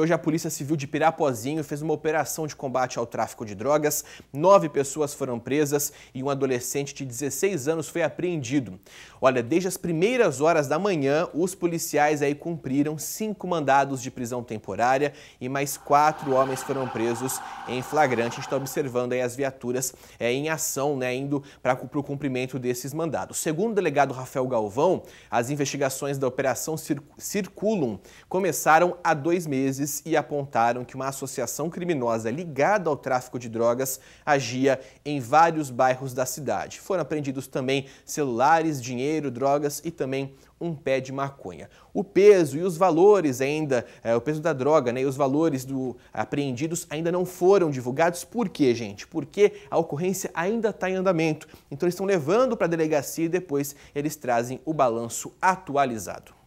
Hoje, a Polícia Civil de Pirapozinho fez uma operação de combate ao tráfico de drogas. Nove pessoas foram presas e um adolescente de 16 anos foi apreendido. Olha, desde as primeiras horas da manhã, os policiais aí cumpriram cinco mandados de prisão temporária e mais quatro homens foram presos em flagrante. A gente está observando aí as viaturas é, em ação, né, indo para o cumprimento desses mandados. Segundo o delegado Rafael Galvão, as investigações da Operação Cir Circulum começaram há dois meses juízes e apontaram que uma associação criminosa ligada ao tráfico de drogas agia em vários bairros da cidade. Foram apreendidos também celulares, dinheiro, drogas e também um pé de maconha. O peso e os valores ainda, é, o peso da droga né, e os valores do apreendidos ainda não foram divulgados. Por quê, gente? Porque a ocorrência ainda está em andamento. Então eles estão levando para a delegacia e depois eles trazem o balanço atualizado.